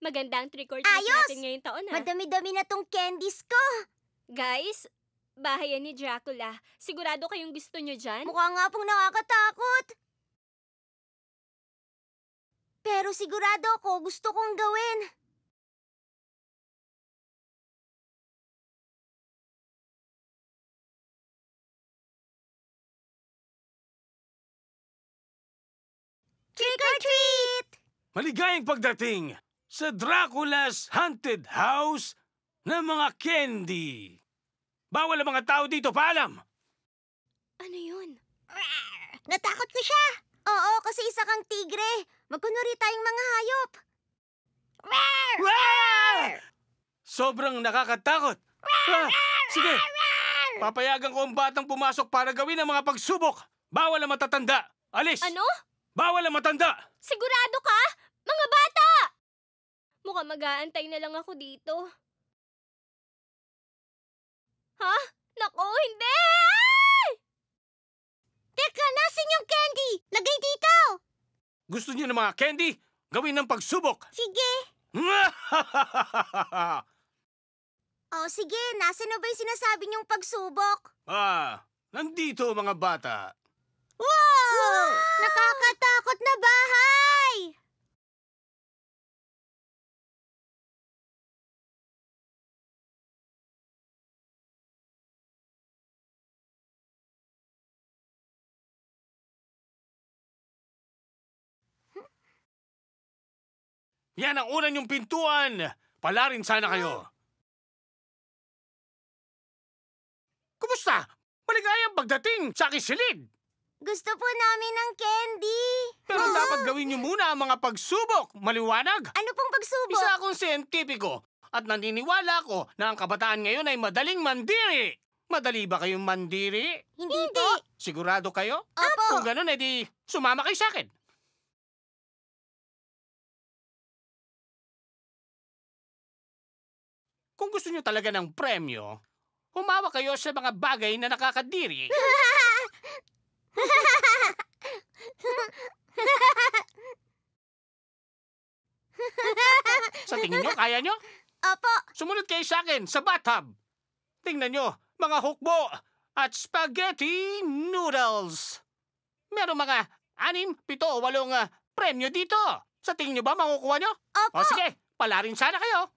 Magandang trick or treat Ayos! natin ngayong taon ha. Ah. Madami-dami na tong candies ko. Guys, bahay ni Dracula. Sigurado kayong gusto nyo dyan? Mukha nga pong nakakatakot. Pero sigurado ako gusto kong gawin. Trick or treat! Maligayang pagdating! sa Dracula's Haunted House ng mga candy. Bawal ang mga tao dito, paalam! Ano yun? Rawr! Natakot ko siya! Oo, kasi isa kang tigre. Magkunwari tayong mga hayop. Rawr! Rawr! Sobrang nakakatakot. Rawr! Ah, sige, papayagan ko ang batang pumasok para gawin ang mga pagsubok. Bawal ang matatanda. Alis! Ano? Bawal ang matanda! Sigurado ka? Mga bata! ka mag-aantay na lang ako dito. Ha? Nako, hindi! Teka, nasan yung candy? Lagay dito! Gusto niyo ng mga candy? Gawin ng pagsubok! Sige! oh, sige. Nasaan na ba yung sinasabi niyong pagsubok? Ah, nandito mga bata. Wow! wow! Nakakatakot na bahay! Yan ang unang yung pintuan! Pala rin sana kayo. Kumusta? Maligayang pagdating sa aking silid! Gusto po namin ng candy! Pero Oo. dapat gawin niyo muna ang mga pagsubok, maliwanag! Ano pong pagsubok? Isa akong siyentipiko at naniniwala ko na ang kabataan ngayon ay madaling mandiri! Madali ba kayong mandiri? Hindi, Hindi. Sigurado kayo? Opo. Kung ganun, edi sumama kayo sa akin. Kung gusto nyo talaga ng premyo, humawa kayo sa mga bagay na nakakadiri. sa tingin nyo, kaya nyo? Opo. Sumunod kayo sa akin sa bathtub. Tingnan nyo, mga hukbo at spaghetti noodles. Meron mga anim, pito o walong uh, premyo dito. Sa tingin nyo ba makukuha nyo? Opo. O sige, pala rin sana kayo.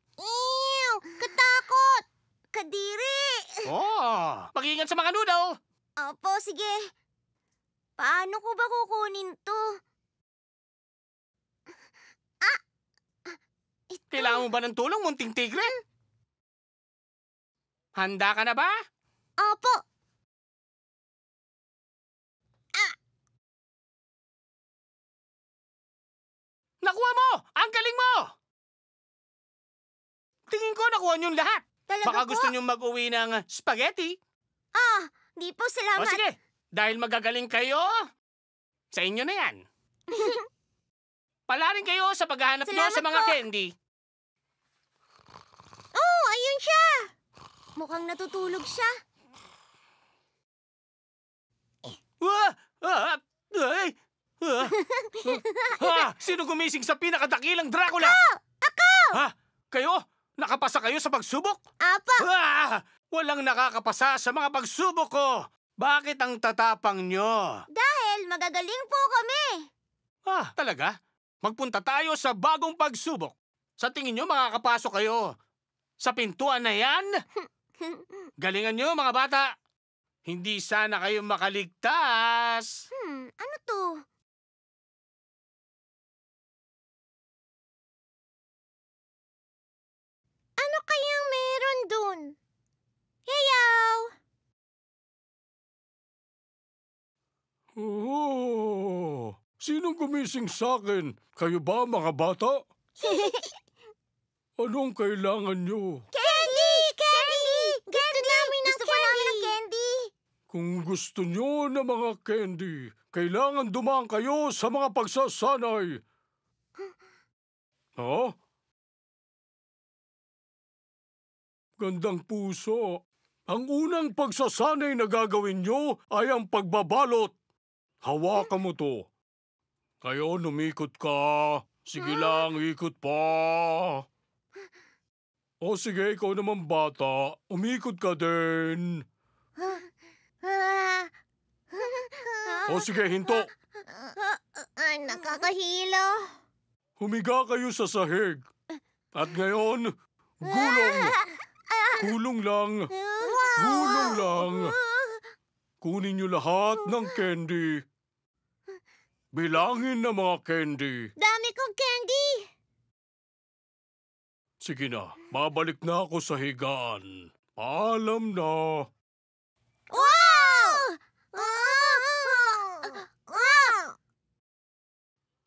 Kadiri! Oh, mag-ingat sa mga noodle! Opo, sige. Paano ko ba kukunin to? Ah! Ito. Kailangan mo ba ng tulong, munting tigre? Handa ka na ba? Opo. Ah! Nakuha mo! Ang galing mo! Tingin ko nakuha niyong lahat. Talaga Baka po? gusto niyong mag-uwi ng spaghetti. Ah, di po, salamat. O sige, dahil magagaling kayo, sa inyo na yan. Palarin kayo sa paghahanap nyo sa mga po. candy. Oh, ayun siya! Mukhang natutulog siya. Ah! Ah! Ay! Ah! ah! Sino gumising sa pinakadakilang Dracula? Ako! Ako! Ha? Kayo? Nakapasa kayo sa pagsubok? Apa! Ah! Walang nakakapasa sa mga pagsubok ko! Bakit ang tatapang nyo? Dahil magagaling po kami! Ah, talaga? Magpunta tayo sa bagong pagsubok. Sa tingin nyo makakapasok kayo sa pintuan na yan? Galingan nyo mga bata! Hindi sana kayo makaligtas! Hmm, ano to? kayang meron dun? Yayaw! Oh, sinong gumising sa akin? Kayo ba mga bata? Anong kailangan nyo? Candy! Candy! Gusto candy! namin ng Gusto candy! namin ng candy! Kung gusto nyo na mga candy, kailangan dumaan kayo sa mga pagsasanay. Ha? Huh? Gandang puso, ang unang pagsasanay na gagawin nyo ay ang pagbabalot. Hawakan mo to. Kayo, umikot ka. Sige ah. lang, ikot pa. O sige, ikaw naman bata. Umikot ka din. O sige, hinto. Ay, nakakahilo. Humiga kayo sa sahig. At ngayon, gulong. Kulong lang. Kulong lang. Kunin niyo lahat ng candy. Bilangin na mga candy. Dami kong candy! Sige na, babalik na ako sa higaan. Paalam na. Wow!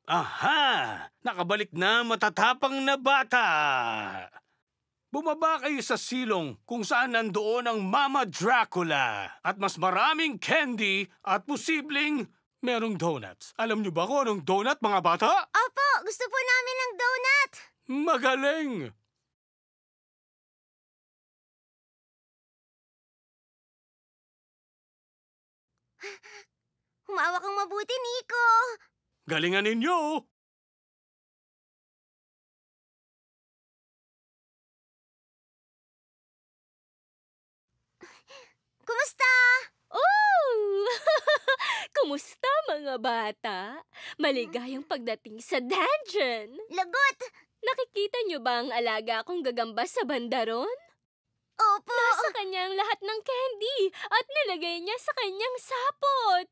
Aha! Nakabalik na matatapang na bata! Bumaba kayo sa silong kung saan nandoon ang Mama Dracula at mas maraming candy at posibleng merong donuts. Alam niyo ba kung anong donut, mga bata? Opo, gusto po namin ng donut! Magaling! Humawak kang mabuti, Nico! Galingan ninyo! Kumusta? Oh! Kumusta mga bata? Maligayang mm. pagdating sa dungeon! Lagot! Nakikita niyo ba ang alaga kong gagamba sa bandaron? Opo! Nasa kanya ang lahat ng candy at nilagay niya sa kanyang sapot.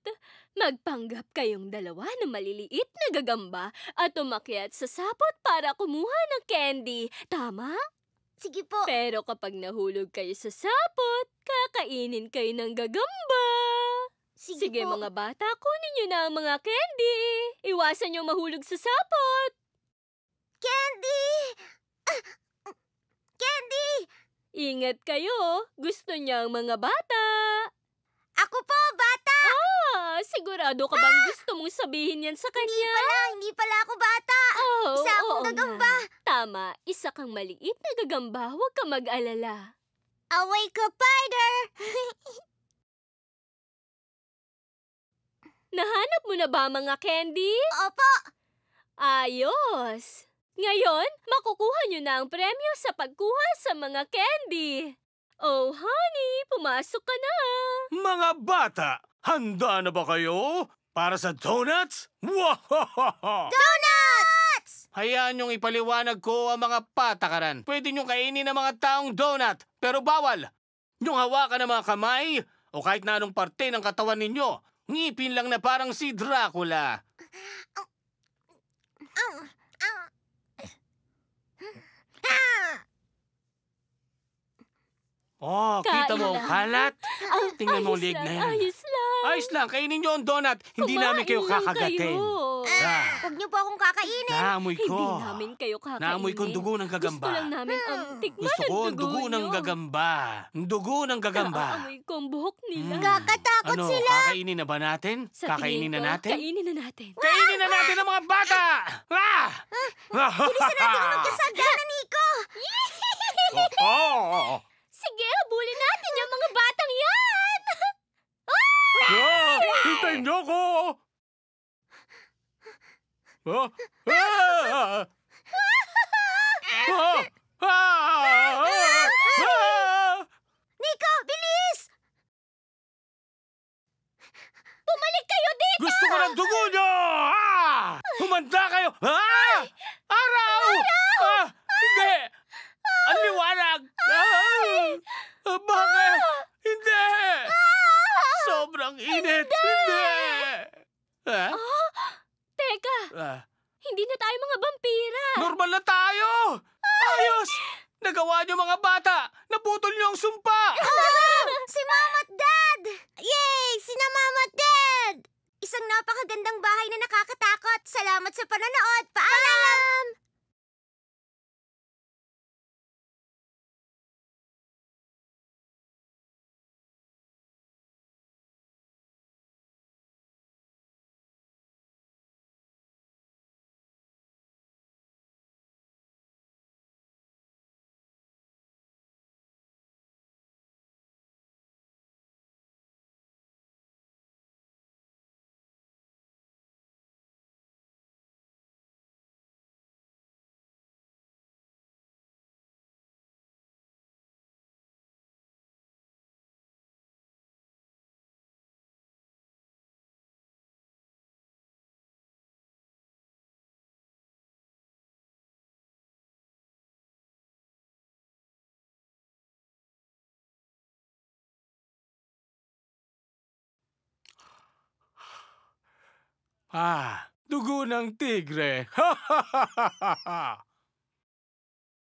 Magpanggap kayong dalawa na maliliit na gagamba at umakyat sa sapot para kumuha ng candy. Tama? Sige po. Pero kapag nahulog kayo sa sapot, kakainin kayo ng gagamba. Sige, Sige po. mga bata, kunin nyo na ang mga candy. Iwasan nyo mahulog sa sapot. Candy! Ah! Candy! Ingat kayo. Gusto niya ang mga bata. Sigurado ka bang ah! gusto mong sabihin yan sa kanya? Hindi pala, hindi pala ako bata. Oh, isa oh, akong gagamba. Man. Tama, isa kang maliit na gagamba. Huwag ka mag-alala. Away ka, Spider! Nahanap mo na ba mga candy? Opo! Ayos! Ngayon, makukuha nyo na ang premyo sa pagkuha sa mga candy. Oh, honey, pumasok ka na! Mga bata, handa na ba kayo para sa donuts? Donuts! Hayaan niyong ipaliwanag ko ang mga patakaran. Pwede niyong kainin ang mga taong donut, pero bawal. Yung hawakan ng mga kamay o kahit na anong parte ng katawan ninyo. Ngipin lang na parang si Dracula. Ah! ah! ah! ah! Oh, Kain kita mo, lang. kalat. Ang Tingnan mo leg na yan. Ayos lang. Ayos lang, kainin niyo ang donut. Hindi Kumain namin kayo lang kakagatin. Kayo. Ah. ah, Huwag niyo po akong kakainin. naamoy ko. Hindi namin kayo kakainin. Naamoy ko ang dugo ng gagamba. Gusto lang namin ang um, hmm. tikman Gusto ko ang dugo ng gagamba. Ang dugo ng gagamba. Naamoy ko ang buhok nila. Hmm. Kakatakot Ano, sila. kakainin na ba natin? Sa Kakainin na natin? Kainin na natin. Kainin na natin ang mga bata! Ah! Bilisan natin kung magkasagana, Nico. Oo! Ah! Nico, bilis! Bumalik kayo dito! Gusto ko ng dugo nyo! Ah! Humanda kayo! Ah! Araw! Araw! Ah! Hindi! Ang liwanag! Ah! ah! Bakit? Ah! Hindi! Ah! Sobrang init! Hindi! Hindi! Ah! Oh! Ah. Hindi na tayo mga vampira! Normal na tayo! Ayos! Nagawa niyo mga bata! Naputol niyo ang sumpa! si Mama at Dad! Yay! Sina Mama at Dad! Isang napakagandang bahay na nakakatakot. Salamat sa panonood. Paalam! Paalam! Ah, dugo ng tigre! Ha ha ha ha ha!